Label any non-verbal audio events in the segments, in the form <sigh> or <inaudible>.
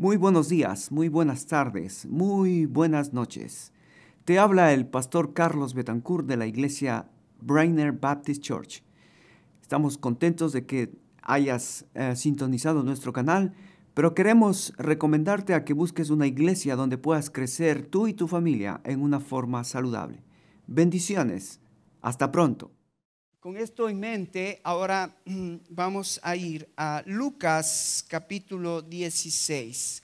Muy buenos días, muy buenas tardes, muy buenas noches. Te habla el pastor Carlos Betancourt de la iglesia Brainerd Baptist Church. Estamos contentos de que hayas eh, sintonizado nuestro canal, pero queremos recomendarte a que busques una iglesia donde puedas crecer tú y tu familia en una forma saludable. Bendiciones. Hasta pronto. Con esto en mente, ahora <clears throat> vamos a ir a Lucas capítulo 16.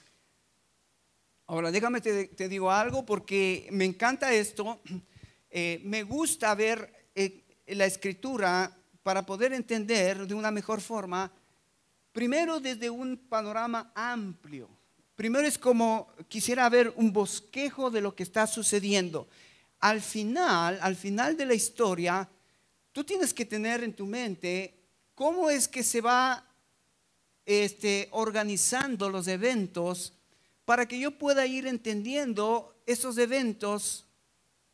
Ahora, déjame te, digo algo porque me encanta esto. <clears throat> Eh, me gusta ver eh, la escritura para poder entender de una mejor forma, primero desde un panorama amplio. Primero es como quisiera ver un bosquejo de lo que está sucediendo. Al final, al final de la historia, tú tienes que tener en tu mente cómo es que se va este, organizando los eventos para que yo pueda ir entendiendo esos eventos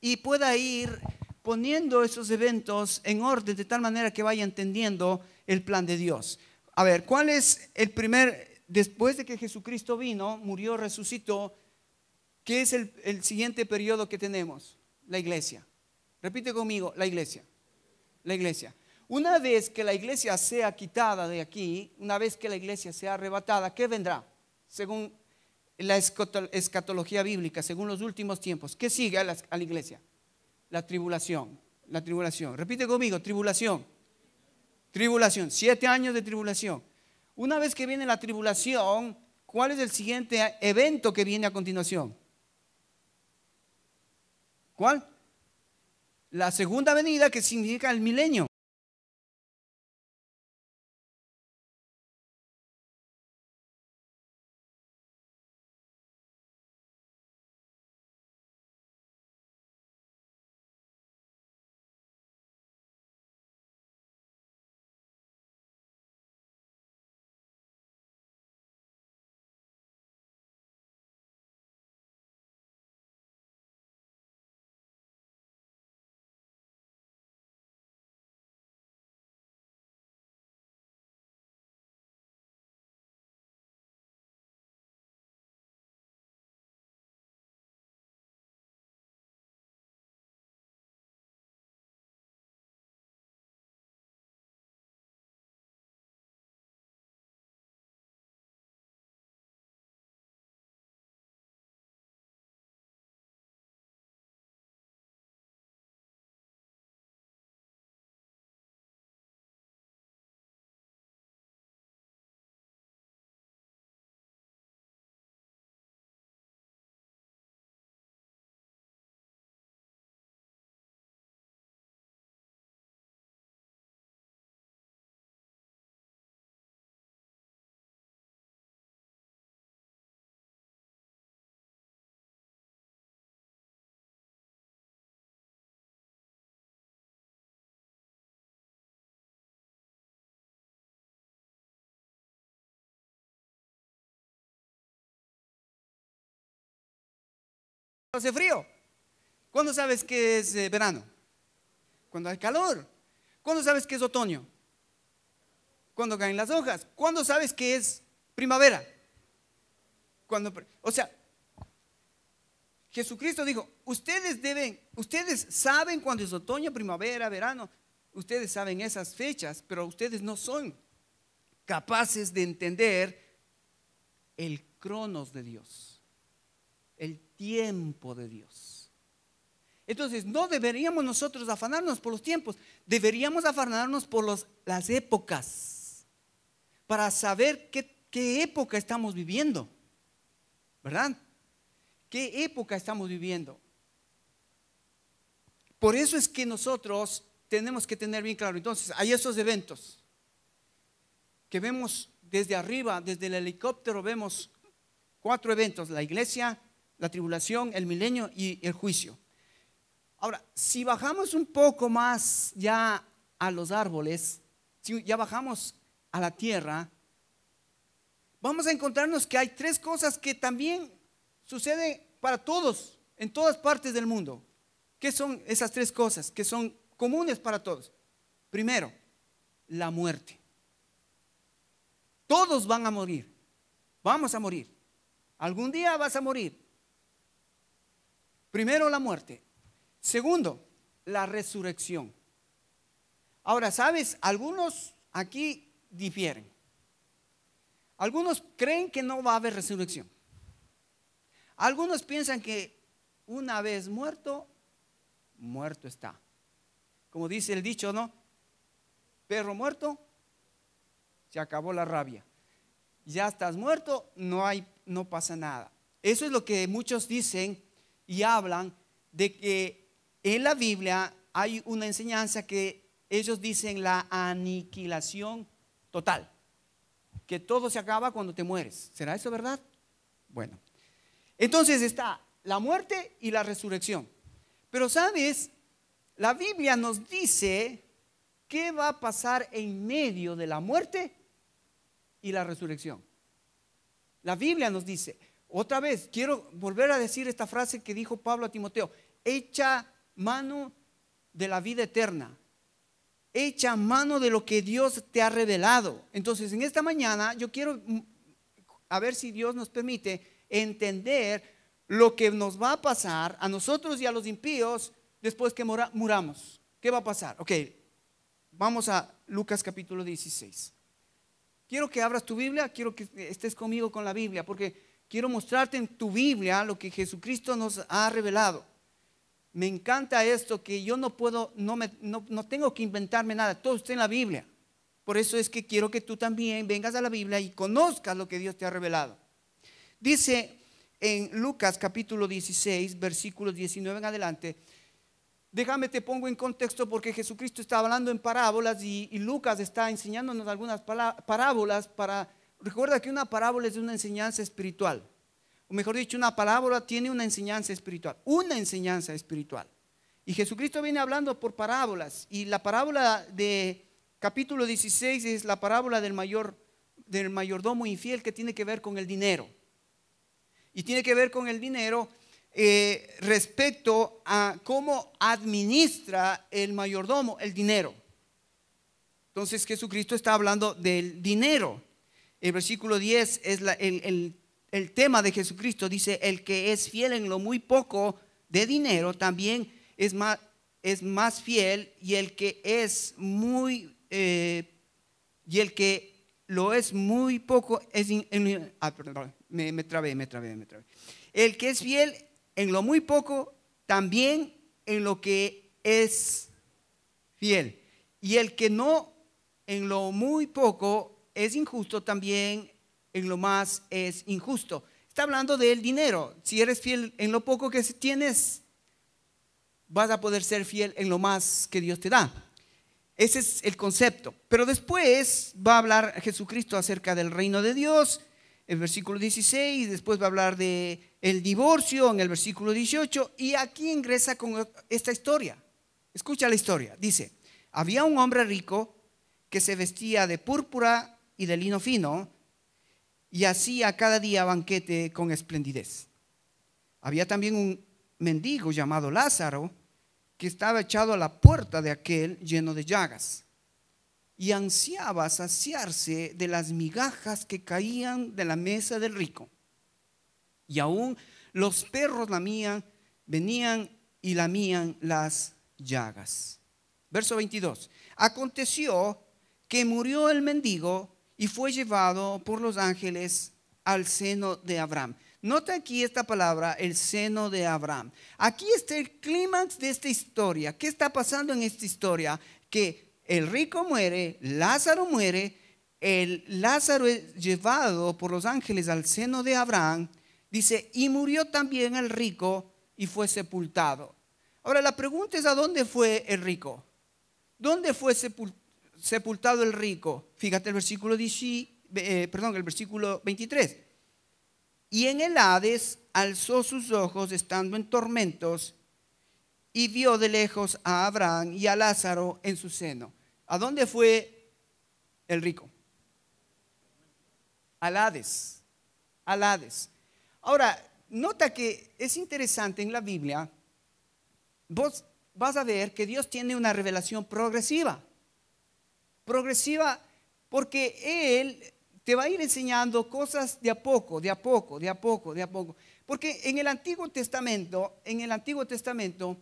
y pueda ir poniendo esos eventos en orden de tal manera que vaya entendiendo el plan de Dios. A ver, ¿cuál es el primer, después de que Jesucristo vino, murió, resucitó, qué es el, el siguiente periodo que tenemos? La iglesia. Repite conmigo, la iglesia la iglesia. Una vez que la iglesia sea quitada de aquí, una vez que la iglesia sea arrebatada, ¿qué vendrá? Según la escatología bíblica, según los últimos tiempos, ¿qué sigue a la, iglesia? La tribulación, la tribulación. Repite conmigo, tribulación. Tribulación, siete años de tribulación. Una vez que viene la tribulación, ¿cuál es el siguiente evento que viene a continuación? ¿Cuál? la segunda avenida que significa el milenio. hace frío. ¿Cuándo sabes que es eh, verano? Cuando hay calor. ¿Cuándo sabes que es otoño? Cuando caen las hojas. ¿Cuándo sabes que es primavera? Cuando, o sea, Jesucristo dijo, ustedes deben, ustedes saben cuándo es otoño, primavera, verano. Ustedes saben esas fechas, pero ustedes no son capaces de entender el cronos de Dios tiempo de Dios. Entonces, no deberíamos nosotros afanarnos por los tiempos, deberíamos afanarnos por las épocas, para saber qué, qué época estamos viviendo, ¿verdad? ¿Qué época estamos viviendo? Por eso es que nosotros tenemos que tener bien claro. Entonces, hay esos eventos que vemos desde arriba, desde el helicóptero, vemos cuatro eventos, la iglesia, la tribulación, el milenio y el juicio. Ahora, si bajamos un poco más ya a los árboles, si ya bajamos a la tierra, vamos a encontrarnos que hay tres cosas que también suceden para todos, en todas partes del mundo. ¿Qué son esas tres cosas que son comunes para todos? Primero, la muerte. Todos van a morir. Vamos a morir. Algún día vas a morir. Primero la muerte. Segundo, la resurrección. Ahora, ¿sabes? Algunos aquí difieren. Algunos creen que no va a haber resurrección. Algunos piensan que una vez muerto, muerto está. Como dice el dicho, ¿no? Perro muerto, se acabó la rabia. Ya estás muerto, no hay no pasa nada. Eso es lo que muchos dicen y hablan de que en la Biblia hay una enseñanza que ellos dicen la aniquilación total, que todo se acaba cuando te mueres. ¿Será eso verdad? Bueno, entonces está la muerte y la resurrección. Pero sabes, la Biblia nos dice qué va a pasar en medio de la muerte y la resurrección. La Biblia nos dice, otra vez, quiero volver a decir esta frase que dijo Pablo a Timoteo, echa mano de la vida eterna, echa mano de lo que Dios te ha revelado. Entonces, en esta mañana yo quiero, mm, a ver si Dios nos permite, entender lo que nos va a pasar a nosotros y a los impíos después que muramos. ¿Qué va a pasar? Ok, vamos a Lucas capítulo 16. Quiero que abras tu Biblia, quiero que estés conmigo con la Biblia, porque quiero mostrarte en tu Biblia lo que Jesucristo nos ha revelado. Me encanta esto que yo no puedo, no, no, tengo que inventarme nada, todo está en la Biblia. Por eso es que quiero que tú también vengas a la Biblia y conozcas lo que Dios te ha revelado. Dice en Lucas capítulo 16, versículos 19 en adelante, déjame te pongo en contexto porque Jesucristo está hablando en parábolas y Lucas está enseñándonos algunas parábolas para Recuerda que una parábola es una enseñanza espiritual. O mejor dicho, una parábola tiene una enseñanza espiritual. Una enseñanza espiritual. Y Jesucristo viene hablando por parábolas. Y la parábola de capítulo 16 es la parábola del, mayor, del mayordomo infiel que tiene que ver con el dinero. Y tiene que ver con el dinero eh, respecto a cómo administra el mayordomo el dinero. Entonces Jesucristo está hablando del dinero. El versículo 10 es la, el, tema de Jesucristo. Dice, el que es fiel en lo muy poco de dinero también es más, es más fiel y el que es muy eh, y el que lo es muy poco es ah, perdón, me, me, me trabé, me trabé. El que es fiel en lo muy poco también en lo que es fiel y el que no en lo muy poco es injusto, también en lo más es injusto. Está hablando del dinero. Si eres fiel en lo poco que tienes, vas a poder ser fiel en lo más que Dios te da. Ese es el concepto. Pero después va a hablar Jesucristo acerca del reino de Dios, el versículo 16, después va a hablar de el divorcio en el versículo 18 y aquí ingresa con esta historia. Escucha la historia. Dice, había un hombre rico que se vestía de púrpura y de lino fino, y hacía cada día banquete con esplendidez. Había también un mendigo llamado Lázaro, que estaba echado a la puerta de aquel lleno de llagas, y ansiaba saciarse de las migajas que caían de la mesa del rico. Y aún los perros lamían, venían y lamían las llagas. Verso 22. Aconteció que murió el mendigo y fue llevado por los ángeles al seno de Abraham. Nota aquí esta palabra, el seno de Abraham. Aquí está el clímax de esta historia. ¿Qué está pasando en esta historia? Que el rico muere, Lázaro muere, el Lázaro es llevado por los ángeles al seno de Abraham, dice, y murió también el rico y fue sepultado. Ahora la pregunta es, ¿a dónde fue el rico? ¿Dónde fue sepultado? sepultado el rico. Fíjate el versículo, eh, perdón, el versículo 23. Y en el Hades alzó sus ojos estando en tormentos y vio de lejos a Abraham y a Lázaro en su seno. ¿A dónde fue el rico? Al Hades. Al Hades. Ahora, nota que es interesante en la Biblia, vos vas a ver que Dios tiene una revelación progresiva progresiva, porque Él te va a ir enseñando cosas de a poco, de a poco, de a poco, de a poco. Porque en el Antiguo Testamento, en el Antiguo Testamento,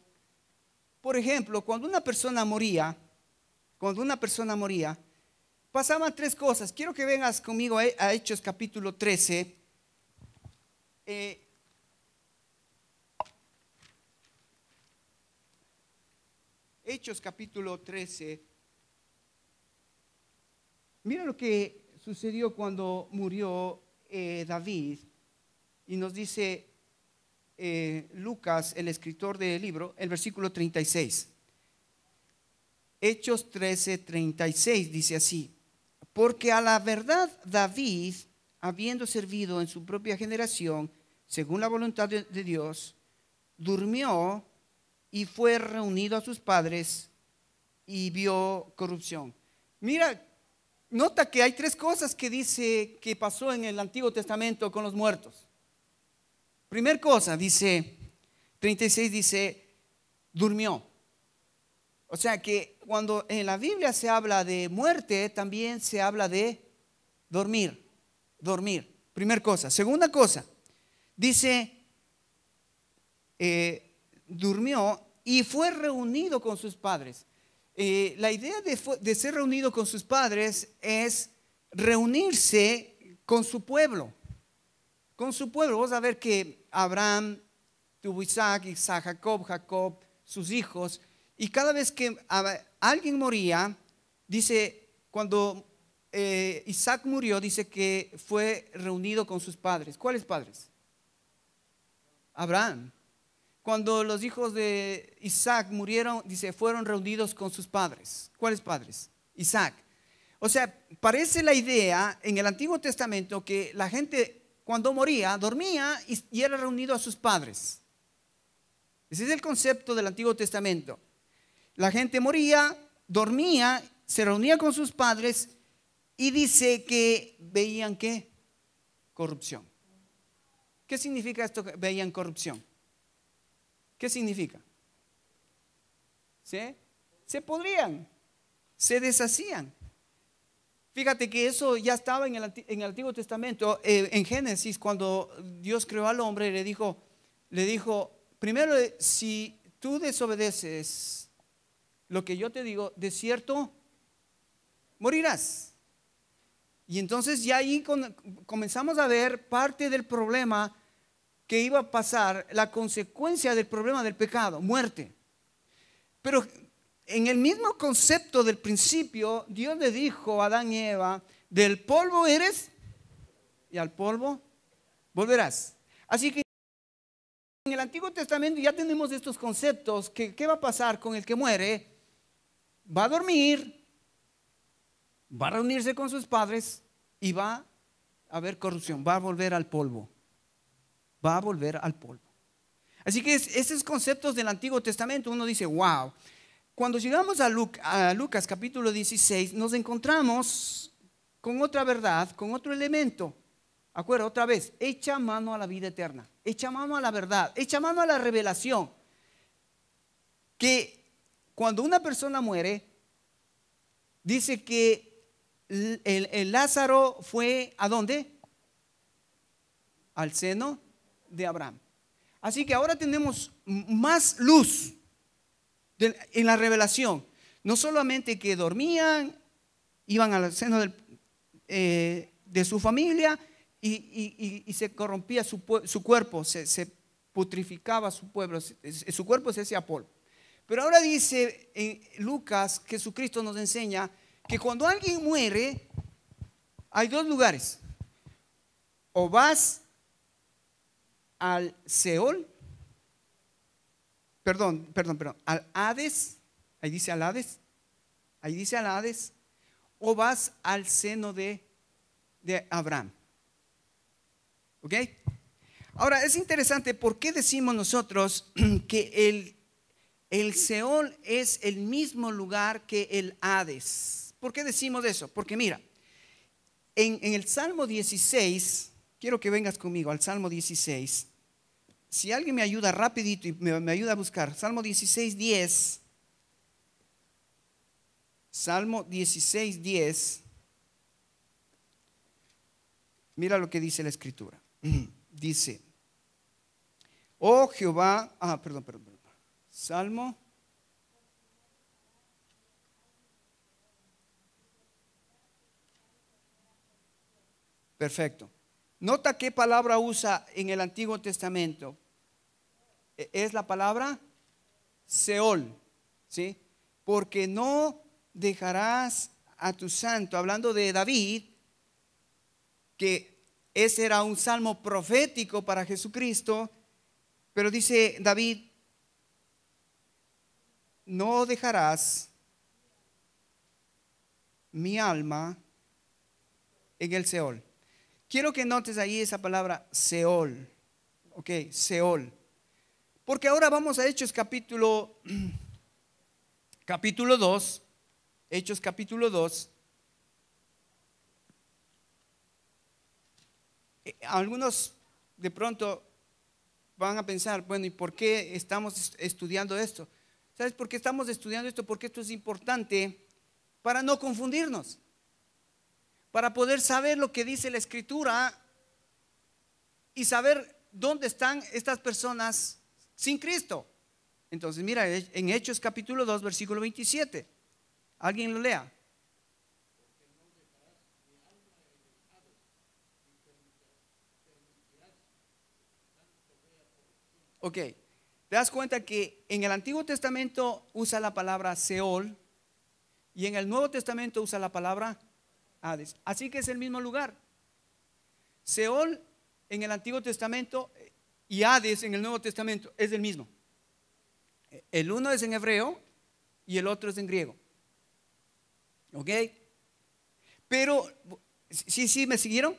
por ejemplo, cuando una persona moría, cuando una persona moría, pasaban tres cosas. Quiero que vengas conmigo a Hechos capítulo 13. Eh, Hechos capítulo 13. Mira lo que sucedió cuando murió eh, David y nos dice eh, Lucas, el escritor del libro, el versículo 36. Hechos 13, 36 dice así, porque a la verdad David, habiendo servido en su propia generación, según la voluntad de, de Dios, durmió y fue reunido a sus padres y vio corrupción. Mira Nota que hay tres cosas que dice que pasó en el Antiguo Testamento con los muertos. Primer cosa, dice 36, dice, durmió. O sea que cuando en la Biblia se habla de muerte, también se habla de dormir, dormir. Primer cosa. Segunda cosa, dice, eh, durmió y fue reunido con sus padres. Eh, la idea de, ser reunido con sus padres es reunirse con su pueblo. Con su pueblo. Vamos a ver que Abraham tuvo Isaac, Isaac, Jacob, Jacob, sus hijos. Y cada vez que alguien moría, dice, cuando eh, Isaac murió, dice que fue reunido con sus padres. ¿Cuáles padres? Abraham cuando los hijos de Isaac murieron, dice, fueron reunidos con sus padres. ¿Cuáles padres? Isaac. O sea, parece la idea en el Antiguo Testamento que la gente cuando moría dormía y, era reunido a sus padres. Ese es el concepto del Antiguo Testamento. La gente moría, dormía, se reunía con sus padres y dice que veían qué? Corrupción. ¿Qué significa esto? que Veían corrupción. ¿Qué significa? ¿Sí? Se podrían, se deshacían. Fíjate que eso ya estaba en el, Antiguo Testamento, eh, en Génesis, cuando Dios creó al hombre, le dijo, le dijo, primero, si tú desobedeces lo que yo te digo, de cierto, morirás. Y entonces ya ahí comenzamos a ver parte del problema que iba a pasar la consecuencia del problema del pecado, muerte. Pero en el mismo concepto del principio, Dios le dijo a Adán y Eva, del polvo eres y al polvo volverás. Así que en el Antiguo Testamento ya tenemos estos conceptos que qué va a pasar con el que muere. Va a dormir, va a reunirse con sus padres y va a haber corrupción, va a volver al polvo va a volver al polvo. Así que esos conceptos del Antiguo Testamento, uno dice, wow. Cuando llegamos a, Lucas capítulo 16, nos encontramos con otra verdad, con otro elemento. Acuerdo, otra vez, echa mano a la vida eterna, echa mano a la verdad, echa mano a la revelación. Que cuando una persona muere, dice que el, Lázaro fue a dónde? Al seno de Abraham. Así que ahora tenemos más luz en la revelación. No solamente que dormían, iban al seno eh, de su familia y, se corrompía su, cuerpo, se, putrificaba su pueblo, su cuerpo se hacía polvo. Pero ahora dice en Lucas, Jesucristo nos enseña que cuando alguien muere, hay dos lugares. O vas al Seol, perdón, perdón, perdón, al Hades, ahí dice al Hades, ahí dice al Hades, o vas al seno de, de Abraham. ¿Ok? Ahora, es interesante, ¿por qué decimos nosotros <clears throat> que el, el Seol es el mismo lugar que el Hades? ¿Por qué decimos eso? Porque mira, en, en el Salmo 16, quiero que vengas conmigo al Salmo 16 si alguien me ayuda rapidito y me, ayuda a buscar, Salmo 16, 10. Salmo 16, 10. Mira lo que dice la escritura. <clears throat> Dice, oh Jehová, ah, perdón, perdón, perdón. Salmo. Perfecto. Nota qué palabra usa en el Antiguo Testamento. E, es la palabra Seol, ¿sí? Porque no dejarás a tu santo, hablando de David, que ese era un salmo profético para Jesucristo, pero dice David, no dejarás mi alma en el Seol. Quiero que notes ahí esa palabra Seol. Ok, Seol. Porque ahora vamos a Hechos capítulo, <clears throat> capítulo 2. Hechos capítulo 2. Eh, algunos de pronto van a pensar, bueno, ¿y por qué estamos estudiando esto? ¿Sabes por qué estamos estudiando esto? Porque esto es importante para no confundirnos para poder saber lo que dice la escritura y saber dónde están estas personas sin Cristo. Entonces, mira, en Hechos capítulo 2, versículo 27. Alguien lo lea. Ok, te das cuenta que en el Antiguo Testamento usa la palabra Seol y en el Nuevo Testamento usa la palabra Así que es el mismo lugar. Seol en el Antiguo Testamento y Hades en el Nuevo Testamento es el mismo. El uno es en hebreo y el otro es en griego. ¿Ok? Pero, ¿sí, sí, me siguieron?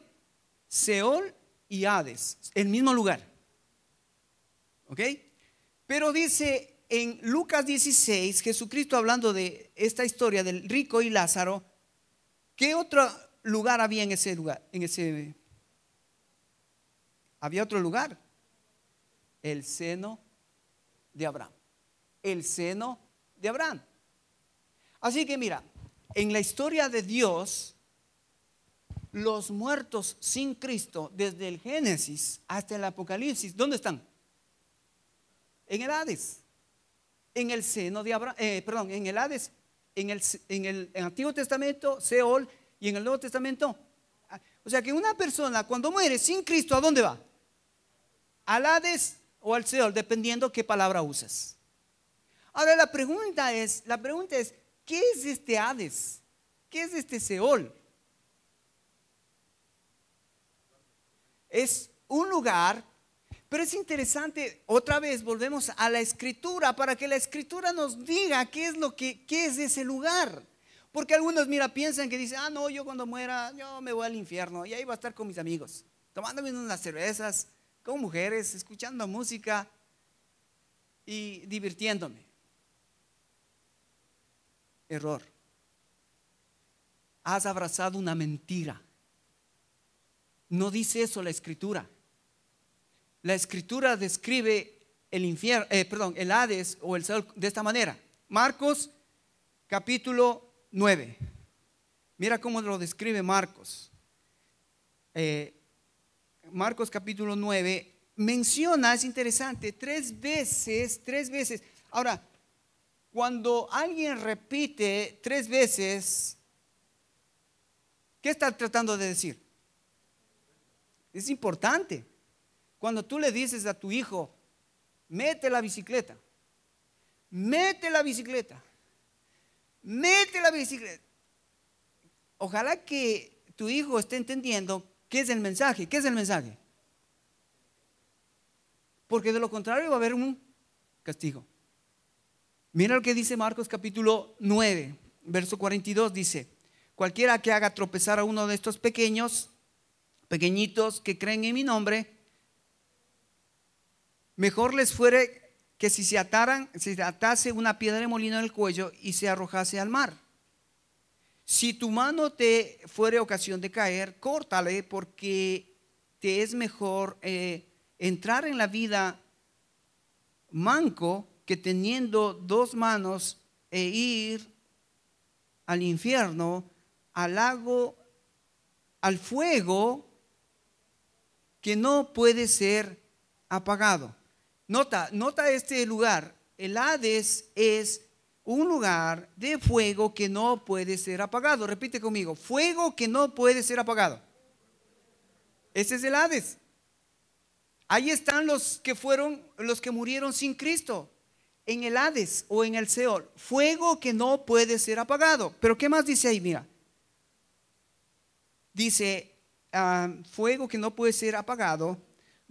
Seol y Hades, el mismo lugar. ¿Ok? Pero dice en Lucas 16, Jesucristo hablando de esta historia del rico y Lázaro, ¿Qué otro lugar había en ese lugar? En ese, había otro lugar. El seno de Abraham. El seno de Abraham. Así que mira, en la historia de Dios, los muertos sin Cristo, desde el Génesis hasta el Apocalipsis, ¿dónde están? En el Hades. En el seno de Abraham, eh, perdón, en el Hades en el, Antiguo Testamento, Seol, y en el Nuevo Testamento. Ah, o sea que una persona cuando muere sin Cristo, ¿a dónde va? Al Hades o al Seol, dependiendo qué palabra usas. Ahora la pregunta es, la pregunta es, ¿qué es este Hades? ¿Qué es este Seol? Es un lugar pero es interesante, otra vez volvemos a la escritura para que la escritura nos diga qué es lo que es ese lugar. Porque algunos, mira, piensan que dicen, ah, no, yo cuando muera, yo me voy al infierno y ahí va a estar con mis amigos, tomándome unas cervezas, con mujeres, escuchando música y divirtiéndome. Error. Has abrazado una mentira. No dice eso la escritura. La escritura describe el infierno, eh, perdón, el Hades o el sol de esta manera. Marcos capítulo 9. Mira cómo lo describe Marcos. Eh, Marcos capítulo 9 menciona, es interesante, tres veces, tres veces. Ahora, cuando alguien repite tres veces, ¿qué está tratando de decir? Es importante. Cuando tú le dices a tu hijo, mete la bicicleta, mete la bicicleta, mete la bicicleta. Ojalá que tu hijo esté entendiendo qué es el mensaje, qué es el mensaje. Porque de lo contrario va a haber un castigo. Mira lo que dice Marcos capítulo 9, verso 42, dice, cualquiera que haga tropezar a uno de estos pequeños, pequeñitos que creen en mi nombre, Mejor les fuere que si se ataran, se atase una piedra de molino en el cuello y se arrojase al mar. Si tu mano te fuere ocasión de caer, córtale porque te es mejor eh, entrar en la vida manco que teniendo dos manos e ir al infierno, al lago, al fuego que no puede ser apagado. Nota, nota este lugar. El Hades es un lugar de fuego que no puede ser apagado. Repite conmigo, fuego que no puede ser apagado. Ese es el Hades. Ahí están los que fueron, los que murieron sin Cristo, en el Hades o en el Seol. Fuego que no puede ser apagado. Pero ¿qué más dice ahí? Mira. Dice, ah, fuego que no puede ser apagado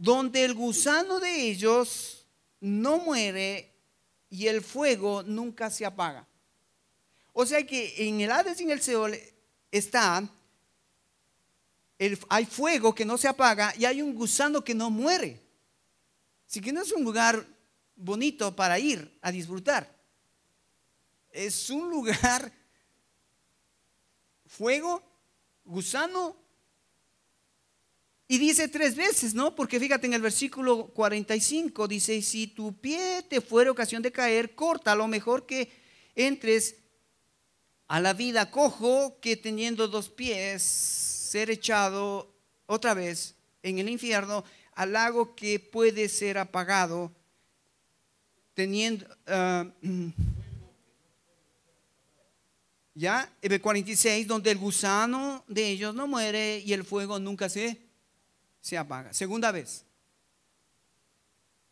donde el gusano de ellos no muere y el fuego nunca se apaga. O sea que en el Hades y en el Seol está, hay fuego que no se apaga y hay un gusano que no muere. Así que no es un lugar bonito para ir a disfrutar. Es un lugar fuego, gusano y dice tres veces, ¿no? Porque fíjate en el versículo 45, dice, si tu pie te fuera ocasión de caer, corta, a lo mejor que entres a la vida cojo que teniendo dos pies, ser echado otra vez en el infierno, al lago que puede ser apagado, teniendo... Ah, mm, ya ya, eh, 46, donde el gusano de ellos no muere y el fuego nunca se se apaga. Segunda vez.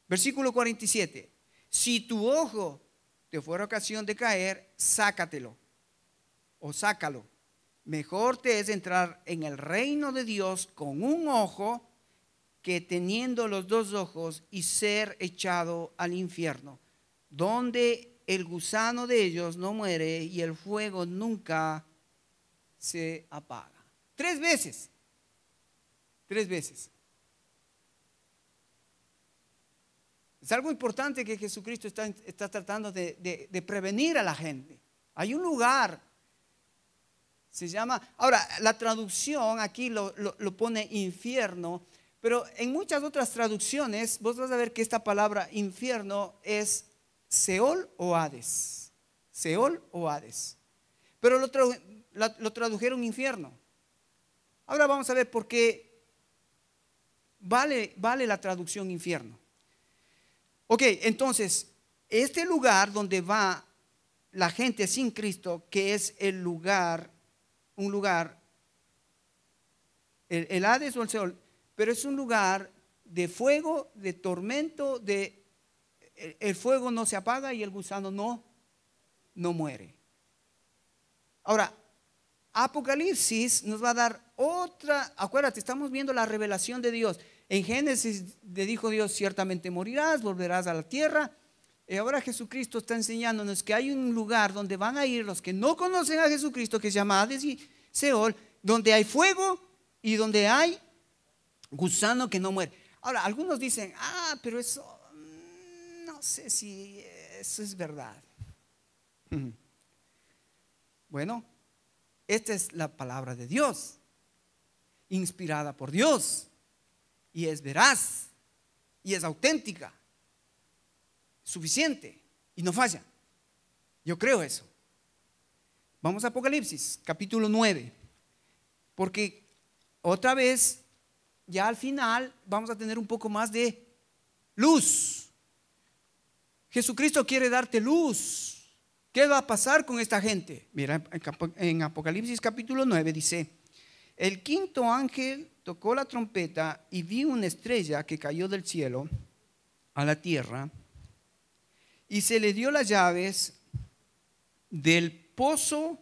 Versículo 47. Si tu ojo te fuera ocasión de caer, sácatelo o sácalo. Mejor te es entrar en el reino de Dios con un ojo que teniendo los dos ojos y ser echado al infierno, donde el gusano de ellos no muere y el fuego nunca se apaga. Tres veces. Tres veces. Es algo importante que Jesucristo está, tratando de, prevenir a la gente. Hay un lugar, se llama, ahora la traducción aquí lo, pone infierno, pero en muchas otras traducciones vos vas a ver que esta palabra infierno es Seol o Hades. Seol o Hades. Pero lo tradujeron infierno. Ahora vamos a ver por qué Vale, la traducción infierno. Ok, entonces, este lugar donde va la gente sin Cristo, que es el lugar, un lugar, el, Hades o el sol pero es un lugar de fuego, de tormento, de el, el fuego no se apaga y el gusano no, no muere. Ahora, Apocalipsis nos va a dar otra, acuérdate, estamos viendo la revelación de Dios. En Génesis le dijo Dios, ciertamente morirás, volverás a la tierra. Y ahora Jesucristo está enseñándonos que hay un lugar donde van a ir los que no conocen a Jesucristo, que se llama Hades y Seol, donde hay fuego y donde hay gusano que no muere. Ahora, algunos dicen, ah, pero eso, mm, no sé si eso es verdad. Bueno, esta es la palabra de Dios inspirada por Dios y es veraz y es auténtica, suficiente y no falla. Yo creo eso. Vamos a Apocalipsis, capítulo 9, porque otra vez, ya al final, vamos a tener un poco más de luz. Jesucristo quiere darte luz. ¿Qué va a pasar con esta gente? Mira, en Apocalipsis capítulo 9 dice, el quinto ángel tocó la trompeta y vi una estrella que cayó del cielo a la tierra y se le dio las llaves del pozo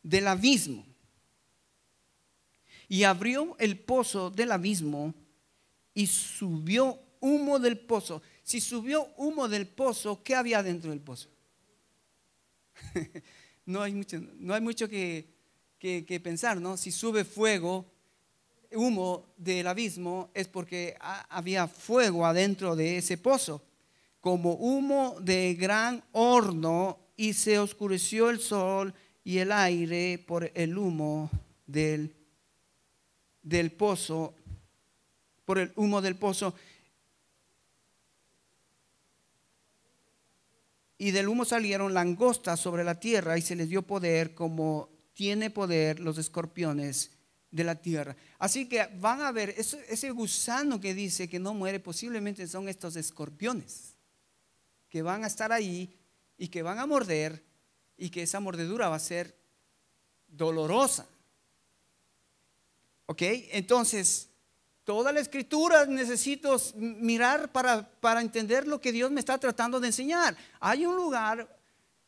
del abismo. Y abrió el pozo del abismo y subió humo del pozo. Si subió humo del pozo, ¿qué había dentro del pozo? <laughs> no, hay mucho, no hay mucho que que, pensar, ¿no? Si sube fuego, humo del abismo, es porque había fuego adentro de ese pozo, como humo de gran horno, y se oscureció el sol y el aire por el humo del, del pozo, por el humo del pozo. y del humo salieron langostas sobre la tierra y se les dio poder como tiene poder los escorpiones de la tierra. Así que van a ver, ese gusano que dice que no muere, posiblemente son estos escorpiones que van a estar ahí y que van a morder y que esa mordedura va a ser dolorosa. ¿Ok? Entonces, toda la escritura necesito mirar para, para entender lo que Dios me está tratando de enseñar. Hay un lugar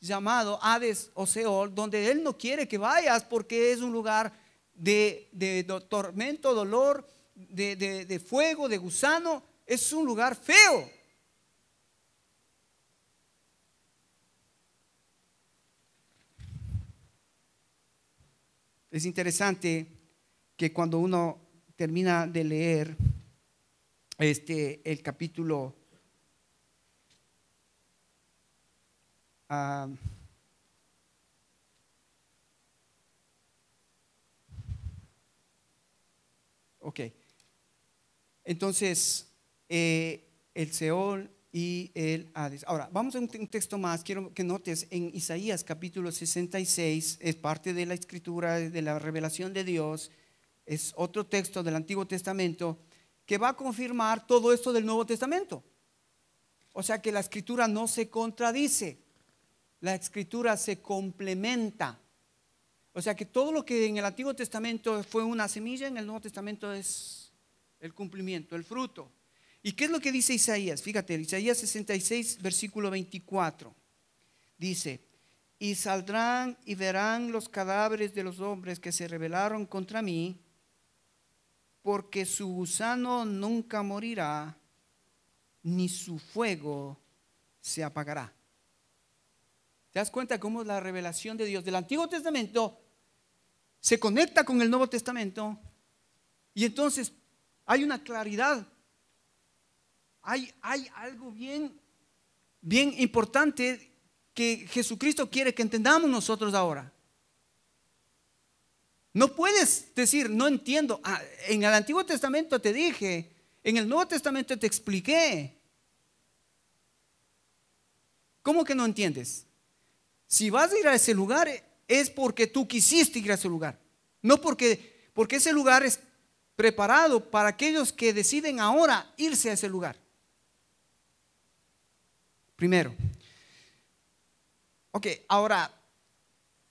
llamado Hades o Seol, donde Él no quiere que vayas porque es un lugar de, tormento, dolor, de, de fuego, de gusano. Es un lugar feo. Es interesante que cuando uno termina de leer este, el capítulo Um, ok. Entonces, eh, el Seol y el Hades. Ahora, vamos a un, un texto más. Quiero que notes en Isaías capítulo 66, es parte de la escritura, de la revelación de Dios, es otro texto del Antiguo Testamento que va a confirmar todo esto del Nuevo Testamento. O sea que la escritura no se contradice la escritura se complementa. O sea que todo lo que en el Antiguo Testamento fue una semilla, en el Nuevo Testamento es el cumplimiento, el fruto. ¿Y qué es lo que dice Isaías? Fíjate, Isaías 66, versículo 24. Dice, y saldrán y verán los cadáveres de los hombres que se rebelaron contra mí, porque su gusano nunca morirá, ni su fuego se apagará. ¿Te das cuenta cómo la revelación de Dios del Antiguo Testamento se conecta con el Nuevo Testamento? Y entonces hay una claridad. Hay, hay algo bien, bien importante que Jesucristo quiere que entendamos nosotros ahora. No puedes decir, no entiendo. Ah, en el Antiguo Testamento te dije, en el Nuevo Testamento te expliqué. ¿Cómo que no entiendes? Si vas a ir a ese lugar es porque tú quisiste ir a ese lugar. No porque, porque ese lugar es preparado para aquellos que deciden ahora irse a ese lugar. Primero. Ok, ahora,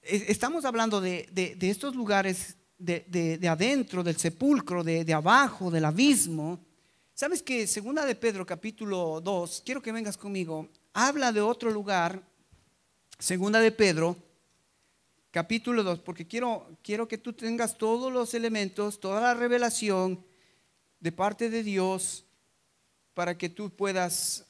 e, estamos hablando de, estos lugares de, adentro, del sepulcro, de, abajo, del abismo. ¿Sabes que segunda de Pedro capítulo 2, quiero que vengas conmigo, habla de otro lugar Segunda de Pedro, capítulo 2, porque quiero, quiero que tú tengas todos los elementos, toda la revelación de parte de Dios para que tú puedas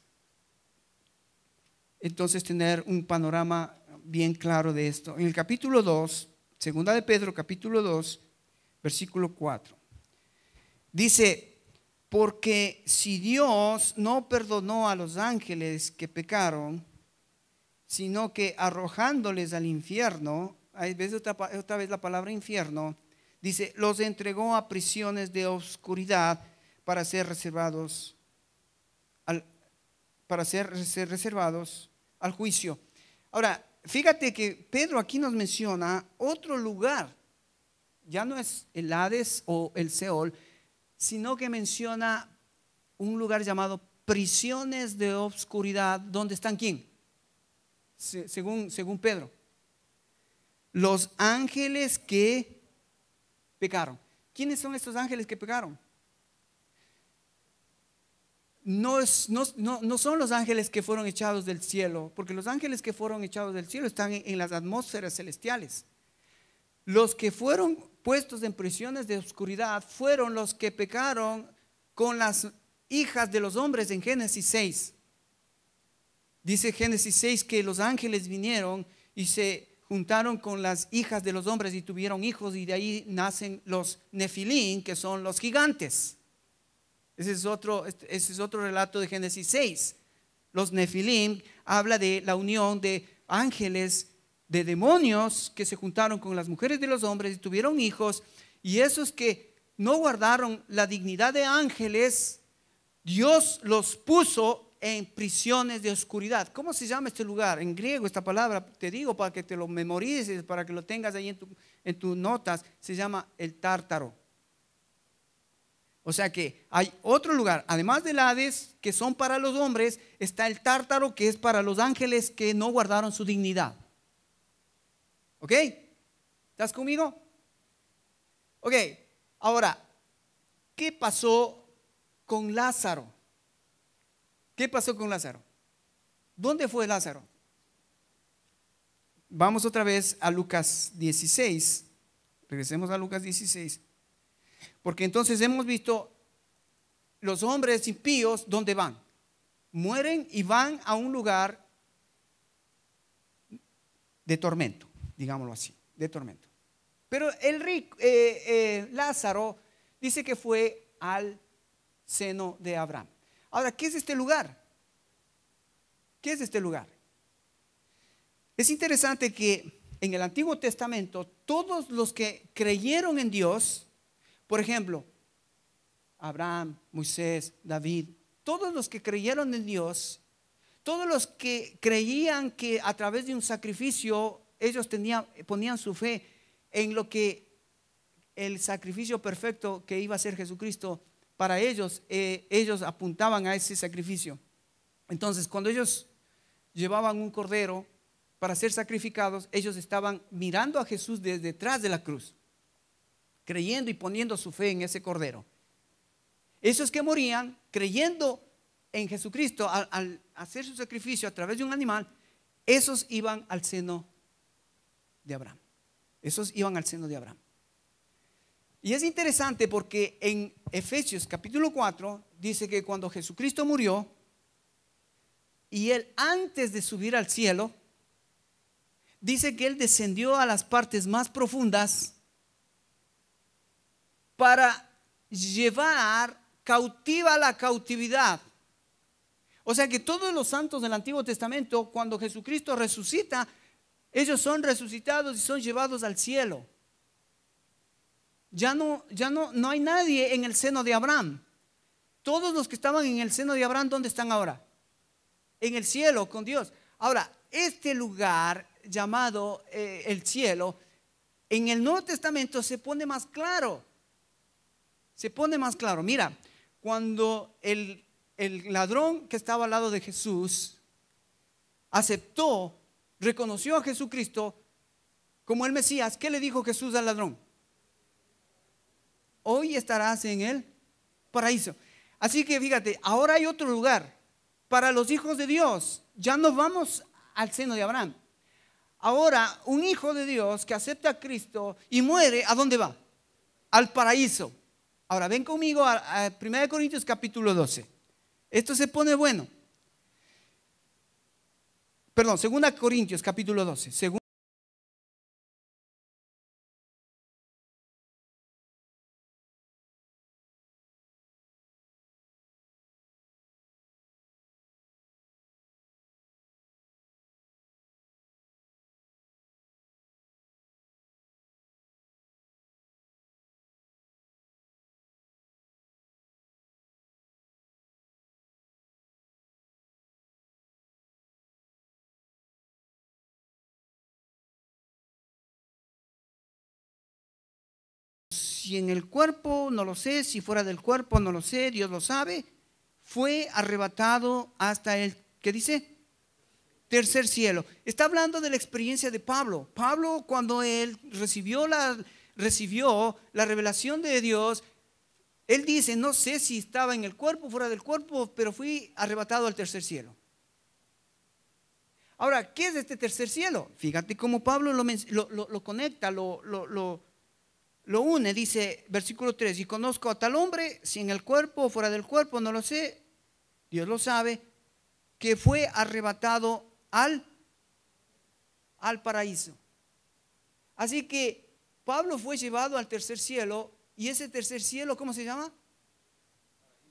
entonces tener un panorama bien claro de esto. En el capítulo 2, segunda de Pedro, capítulo 2, versículo 4. Dice, porque si Dios no perdonó a los ángeles que pecaron, sino que arrojándoles al infierno, hay veces otra, vez la palabra infierno, dice, los entregó a prisiones de oscuridad para ser reservados al, para ser, reservados al juicio. Ahora, fíjate que Pedro aquí nos menciona otro lugar, ya no es el Hades o el Seol, sino que menciona un lugar llamado prisiones de obscuridad, ¿Dónde están quién? según, Pedro. Los ángeles que pecaron. ¿Quiénes son estos ángeles que pecaron? No, es, no, son los ángeles que fueron echados del cielo, porque los ángeles que fueron echados del cielo están en, en las atmósferas celestiales. Los que fueron puestos en prisiones de oscuridad fueron los que pecaron con las hijas de los hombres en Génesis 6. Dice Génesis 6 que los ángeles vinieron y se juntaron con las hijas de los hombres y tuvieron hijos y de ahí nacen los nefilín, que son los gigantes. Ese es otro, este, ese es otro relato de Génesis 6. Los nefilín habla de la unión de ángeles, de demonios que se juntaron con las mujeres de los hombres y tuvieron hijos y esos que no guardaron la dignidad de ángeles, Dios los puso en prisiones de oscuridad. ¿Cómo se llama este lugar? En griego esta palabra, te digo para que te lo memorices, para que lo tengas ahí en, tus notas, se llama el tártaro. O sea que hay otro lugar, además del Hades, que son para los hombres, está el tártaro, que es para los ángeles que no guardaron su dignidad. ¿Ok? ¿Estás conmigo? Ok, ahora, ¿qué pasó con Lázaro? ¿Qué pasó con Lázaro? ¿Dónde fue Lázaro? Vamos otra vez a Lucas 16. Regresemos a Lucas 16. Porque entonces hemos visto los hombres impíos, ¿dónde van? Mueren y van a un lugar de tormento, digámoslo así, de tormento. Pero el rico, eh, eh, Lázaro dice que fue al seno de Abraham. Ahora, ¿qué es este lugar? ¿Qué es este lugar? Es interesante que en el Antiguo Testamento todos los que creyeron en Dios, por ejemplo, Abraham, Moisés, David, todos los que creyeron en Dios, todos los que creían que a través de un sacrificio ellos tenían, ponían su fe en lo que el sacrificio perfecto que iba a ser Jesucristo para ellos, eh, ellos apuntaban a ese sacrificio. Entonces, cuando ellos llevaban un cordero para ser sacrificados, ellos estaban mirando a Jesús desde detrás de la cruz, creyendo y poniendo su fe en ese cordero. Esos que morían creyendo en Jesucristo al hacer su sacrificio a través de un animal, esos iban al seno de Abraham. Esos iban al seno de Abraham. Y es interesante porque en Efesios capítulo 4 dice que cuando Jesucristo murió y él antes de subir al cielo, dice que él descendió a las partes más profundas para llevar cautiva la cautividad. O sea que todos los santos del Antiguo Testamento, cuando Jesucristo resucita, ellos son resucitados y son llevados al cielo ya no, ya no, no hay nadie en el seno de Abraham. Todos los que estaban en el seno de Abraham, ¿dónde están ahora? En el cielo, con Dios. Ahora, este lugar llamado eh, el cielo, en el Nuevo Testamento se pone más claro. Se pone más claro. Mira, cuando el, el ladrón que estaba al lado de Jesús aceptó, reconoció a Jesucristo como el Mesías, ¿qué le dijo Jesús al ladrón? hoy estarás en el paraíso. Así que fíjate, ahora hay otro lugar. Para los hijos de Dios, ya no vamos al seno de Abraham. Ahora, un hijo de Dios que acepta a Cristo y muere, ¿a dónde va? Al paraíso. Ahora, ven conmigo a, a 1 Corintios capítulo 12. Esto se pone bueno. Perdón, 2 Corintios capítulo 12. si en el cuerpo, no lo sé, si fuera del cuerpo, no lo sé, Dios lo sabe, fue arrebatado hasta el, ¿qué dice? Tercer cielo. Está hablando de la experiencia de Pablo. Pablo cuando él recibió la, recibió la revelación de Dios, él dice, no sé si estaba en el cuerpo, fuera del cuerpo, pero fui arrebatado al tercer cielo. Ahora, ¿qué es este tercer cielo? Fíjate cómo Pablo lo, lo conecta, lo, lo lo une, dice versículo 3, y conozco a tal hombre, si en el cuerpo o fuera del cuerpo, no lo sé, Dios lo sabe, que fue arrebatado al, al paraíso. Así que Pablo fue llevado al tercer cielo, y ese tercer cielo, ¿cómo se llama?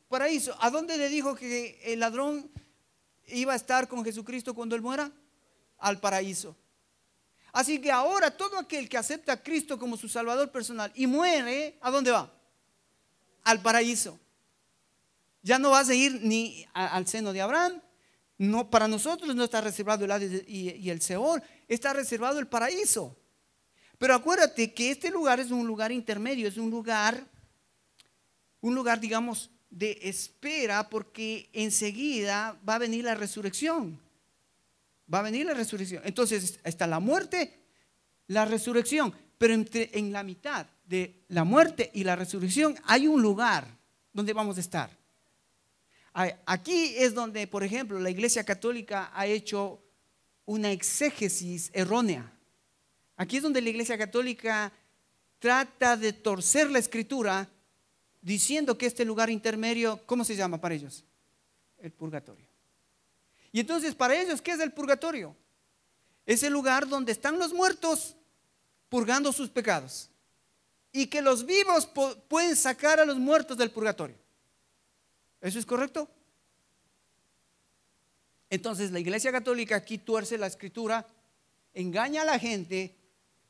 Paraíso. ¿A dónde le dijo que el ladrón iba a estar con Jesucristo cuando él muera? Al paraíso. Así que ahora todo aquel que acepta a Cristo como su Salvador personal y muere, ¿a dónde va? Al paraíso. Ya no vas a ir ni al seno de Abraham. No, para nosotros no está reservado el Hades y el Seol, está reservado el paraíso. Pero acuérdate que este lugar es un lugar intermedio, es un lugar, un lugar, digamos, de espera, porque enseguida va a venir la resurrección. Va a venir la resurrección. Entonces está la muerte, la resurrección. Pero entre, en la mitad de la muerte y la resurrección hay un lugar donde vamos a estar. Aquí es donde, por ejemplo, la Iglesia Católica ha hecho una exégesis errónea. Aquí es donde la Iglesia Católica trata de torcer la escritura diciendo que este lugar intermedio, ¿cómo se llama para ellos? El purgatorio. Y entonces para ellos, ¿qué es el purgatorio? Es el lugar donde están los muertos purgando sus pecados. Y que los vivos pueden sacar a los muertos del purgatorio. ¿Eso es correcto? Entonces la Iglesia Católica aquí tuerce la escritura, engaña a la gente,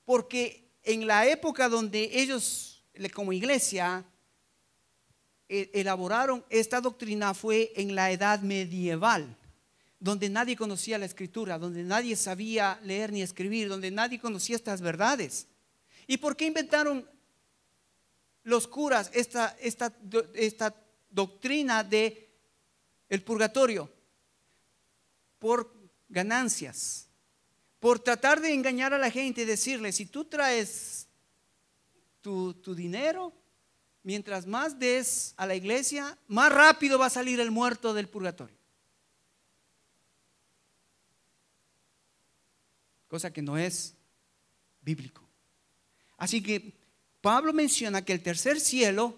porque en la época donde ellos, como iglesia, e-, elaboraron esta doctrina fue en la edad medieval donde nadie conocía la escritura, donde nadie sabía leer ni escribir, donde nadie conocía estas verdades. ¿Y por qué inventaron los curas esta, doctrina de el purgatorio? Por ganancias, por tratar de engañar a la gente y decirle, si tú traes tu dinero, mientras más des a la iglesia, más rápido va a salir el muerto del purgatorio. cosa que no es bíblico. Así que Pablo menciona que el tercer cielo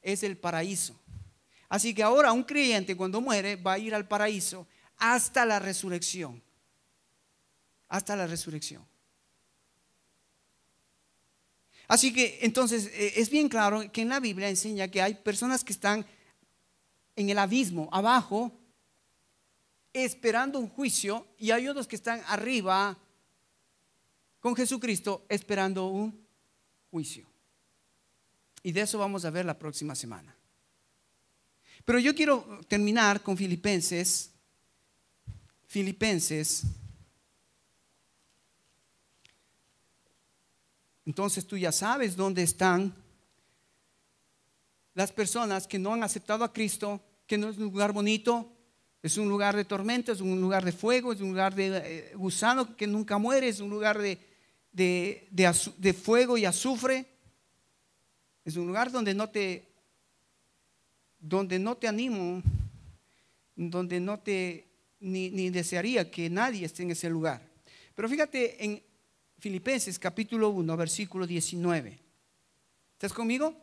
es el paraíso. Así que ahora un creyente cuando muere va a ir al paraíso hasta la resurrección. Hasta la resurrección. Así que entonces e, es bien claro que en la Biblia enseña que hay personas que están en el abismo, abajo, esperando un juicio y hay otros que están arriba con Jesucristo esperando un juicio. Y de eso vamos a ver la próxima semana. Pero yo quiero terminar con Filipenses, Filipenses. Entonces tú ya sabes dónde están las personas que no han aceptado a Cristo, que no es un lugar bonito, es un lugar de tormenta, es un lugar de fuego, es un lugar de eh, gusano que nunca muere, es un lugar de, de, fuego y azufre. Es un lugar donde no te, donde no te animo, donde no te, ni, ni desearía que nadie esté en ese lugar. Pero fíjate en Filipenses capítulo 1, versículo 19. ¿Estás conmigo?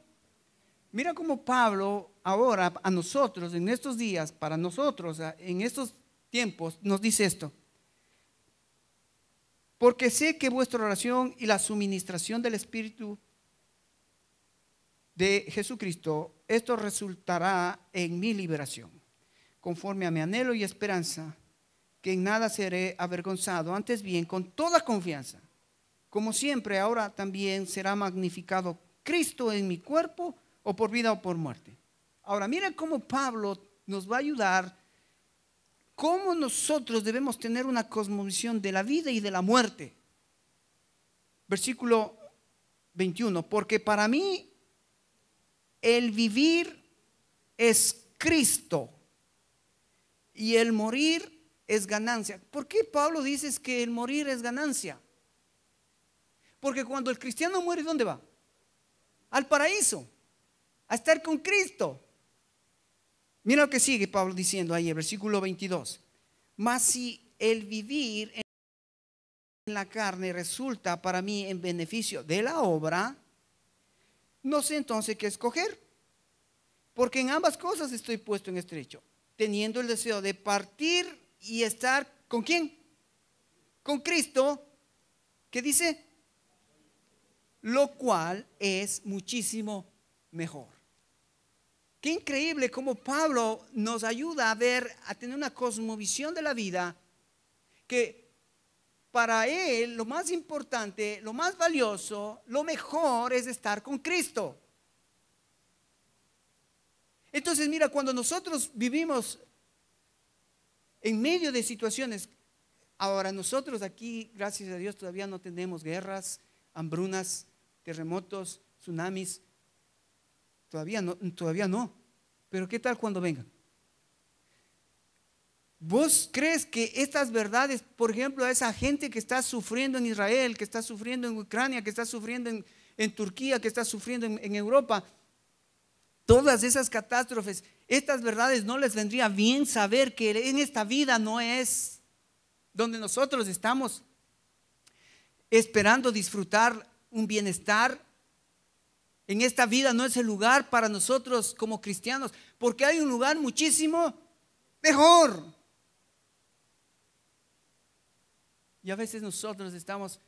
Mira cómo Pablo ahora a nosotros, en estos días, para nosotros, en estos tiempos, nos dice esto. Porque sé que vuestra oración y la suministración del Espíritu de Jesucristo, esto resultará en mi liberación, conforme a mi anhelo y esperanza, que en nada seré avergonzado, antes bien, con toda confianza, como siempre, ahora también será magnificado Cristo en mi cuerpo, o por vida o por muerte Ahora, mira cómo Pablo nos va a ayudar, cómo nosotros debemos tener una cosmovisión de la vida y de la muerte. Versículo 21, porque para mí el vivir es Cristo y el morir es ganancia. ¿Por qué Pablo dices que el morir es ganancia? Porque cuando el cristiano muere, ¿dónde va? Al paraíso, a estar con Cristo. Mira lo que sigue Pablo diciendo ahí, el versículo 22. Mas si el vivir en la carne resulta para mí en beneficio de la obra, no sé entonces qué escoger, porque en ambas cosas estoy puesto en estrecho, teniendo el deseo de partir y estar con quién? Con Cristo, que dice, lo cual es muchísimo mejor. Qué increíble cómo Pablo nos ayuda a ver, a tener una cosmovisión de la vida que para él lo más importante, lo más valioso, lo mejor es estar con Cristo. Entonces, mira, cuando nosotros vivimos en medio de situaciones, ahora nosotros aquí, gracias a Dios, todavía no tenemos guerras, hambrunas, terremotos, tsunamis, Todavía no, Pero ¿qué tal cuando vengan? ¿Vos crees que estas verdades, por ejemplo, a esa gente que está sufriendo en Israel, que está sufriendo en Ucrania, que está sufriendo en, Turquía, que está sufriendo en Europa, todas esas catástrofes, estas verdades no les vendría bien saber que en esta vida no es donde nosotros estamos esperando disfrutar un bienestar en esta vida no es el lugar para nosotros como cristianos, porque hay un lugar muchísimo mejor. Y a veces nosotros estamos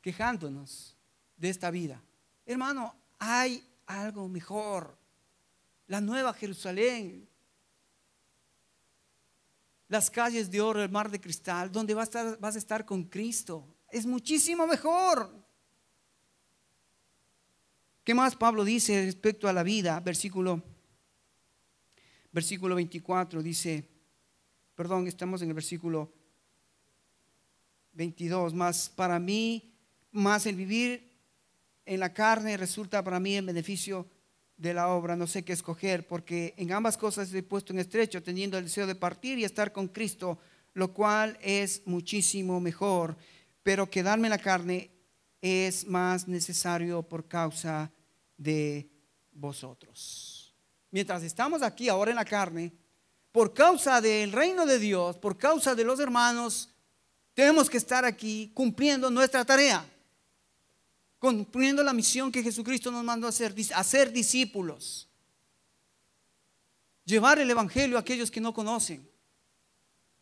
quejándonos de esta vida. Hermano, hay algo mejor. La nueva Jerusalén, las calles de oro, el mar de cristal, donde vas a estar, vas a estar con Cristo. Es muchísimo mejor. ¿Qué más Pablo dice respecto a la vida? Versículo, versículo 24 dice, perdón, estamos en el versículo 22, más para mí, más el vivir en la carne resulta para mí en beneficio de la obra, no sé qué escoger, porque en ambas cosas estoy puesto en estrecho, teniendo el deseo de partir y estar con Cristo, lo cual es muchísimo mejor, pero quedarme en la carne es más necesario por causa de vosotros. Mientras estamos aquí ahora en la carne, por causa del reino de Dios, por causa de los hermanos, tenemos que estar aquí cumpliendo nuestra tarea, cumpliendo la misión que Jesucristo nos mandó hacer, hacer discípulos, llevar el Evangelio a aquellos que no conocen,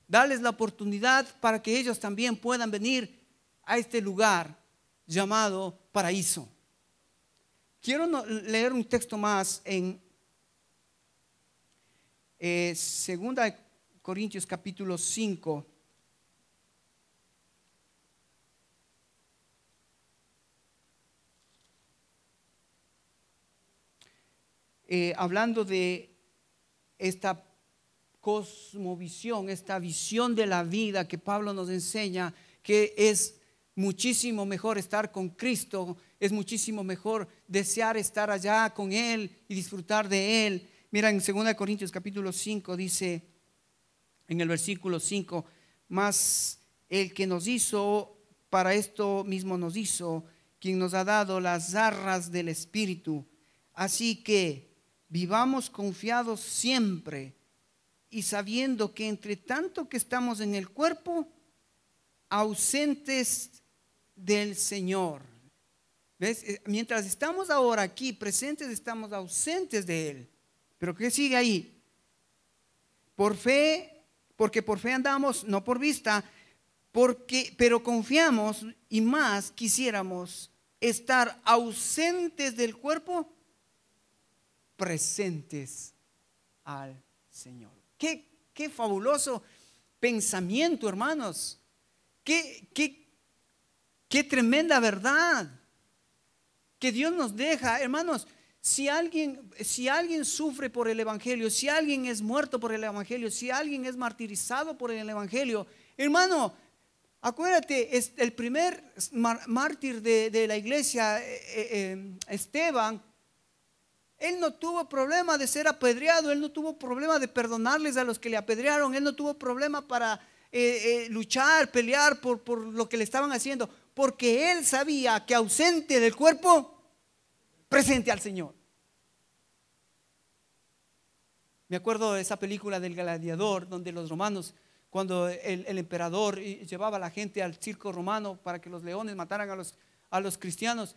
darles la oportunidad para que ellos también puedan venir a este lugar llamado paraíso. Quiero leer un texto más en eh, segunda Corintios capítulo 5. Eh, hablando de esta cosmovisión, esta visión de la vida que Pablo nos enseña, que es muchísimo mejor estar con Cristo es muchísimo mejor desear estar allá con Él y disfrutar de Él. Mira, en 2 Corintios capítulo 5 dice, en el versículo 5, más el que nos hizo, para esto mismo nos hizo, quien nos ha dado las zarras del Espíritu. Así que vivamos confiados siempre y sabiendo que entre tanto que estamos en el cuerpo, ausentes del Señor eh, mientras estamos ahora aquí presentes, estamos ausentes de Él. Pero ¿qué sigue ahí? Por fe, porque por fe andamos, no por vista, porque, pero confiamos y más quisiéramos estar ausentes del cuerpo, presentes al Señor. Qué, fabuloso pensamiento, hermanos. Qué, qué, qué tremenda verdad que Dios nos deja. Hermanos, si alguien, si alguien sufre por el Evangelio, si alguien es muerto por el Evangelio, si alguien es martirizado por el Evangelio, hermano, acuérdate, es el primer mártir de, la iglesia, eh, eh, eh, Esteban, él no tuvo problema de ser apedreado, él no tuvo problema de perdonarles a los que le apedrearon, él no tuvo problema para luchar, pelear por, por lo que le estaban haciendo porque él sabía que ausente del cuerpo, presente al Señor. Me acuerdo de esa película del gladiador, donde los romanos, cuando el, emperador llevaba a la gente al circo romano para que los leones mataran a los, a los cristianos,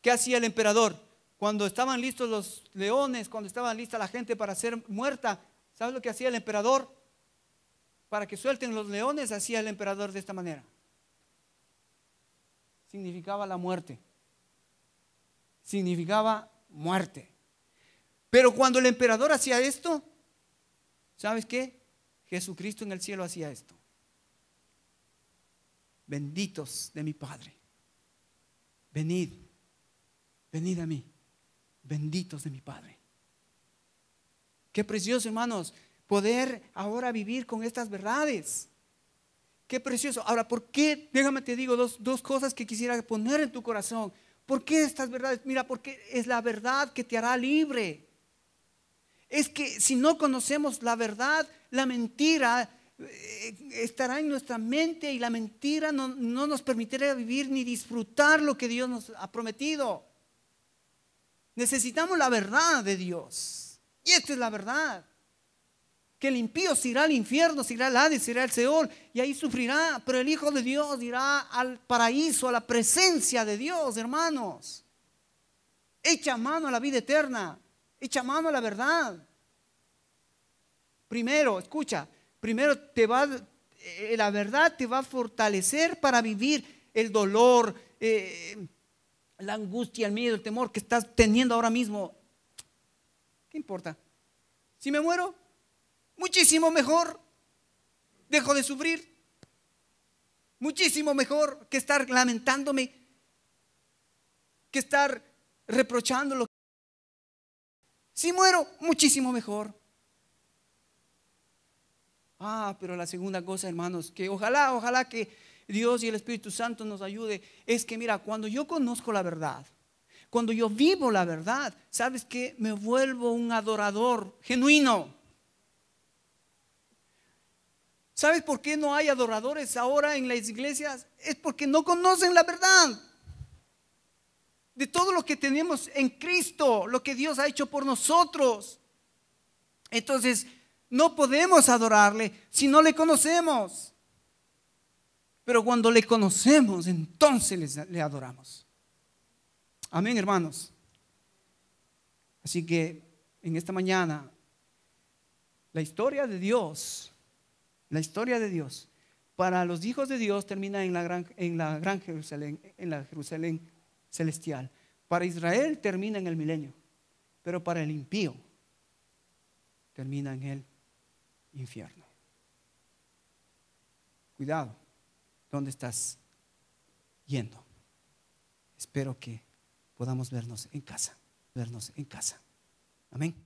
¿qué hacía el emperador? Cuando estaban listos los leones, cuando estaban lista la gente para ser muerta, ¿sabes lo que hacía el emperador? Para que suelten los leones, hacía el emperador de esta manera significaba la muerte. Significaba muerte. Pero cuando el emperador hacía esto, ¿sabes qué? Jesucristo en el cielo hacía esto. Benditos de mi Padre. Venid, venid a mí. Benditos de mi Padre. Qué precioso, hermanos, poder ahora vivir con estas verdades. Qué precioso. Ahora, ¿por qué? Déjame te digo dos, cosas que quisiera poner en tu corazón. ¿Por qué estas verdades? Mira, porque es la verdad que te hará libre. Es que si no conocemos la verdad, la mentira eh, estará en nuestra mente y la mentira no, nos permitirá vivir ni disfrutar lo que Dios nos ha prometido. Necesitamos la verdad de Dios. Y esta es la verdad que el impío se irá al infierno, se irá al Hades, se irá al Seol, y ahí sufrirá, pero el Hijo de Dios irá al paraíso, a la presencia de Dios, hermanos. Echa mano a la vida eterna, echa mano a la verdad. Primero, escucha, primero te va, eh, la verdad te va a fortalecer para vivir el dolor, eh, la angustia, el miedo, el temor que estás teniendo ahora mismo. ¿Qué importa? Si me muero, Muchísimo mejor. Dejo de sufrir. Muchísimo mejor que estar lamentándome, que estar reprochándolo. Si muero, muchísimo mejor. Ah, pero la segunda cosa, hermanos, que ojalá, ojalá que Dios y el Espíritu Santo nos ayude, es que mira, cuando yo conozco la verdad, cuando yo vivo la verdad, ¿sabes que Me vuelvo un adorador genuino. ¿Sabes por qué no hay adoradores ahora en las iglesias? Es porque no conocen la verdad. De todo lo que tenemos en Cristo, lo que Dios ha hecho por nosotros. Entonces, no podemos adorarle si no le conocemos. Pero cuando le conocemos, entonces le adoramos. Amén, hermanos. Así que en esta mañana, la historia de Dios la historia de Dios, para los hijos de Dios termina en la gran, en la gran Jerusalén, en la Jerusalén celestial. Para Israel termina en el milenio, pero para el impío termina en el infierno. Cuidado, ¿dónde estás yendo? Espero que podamos vernos en casa, vernos en casa. Amén.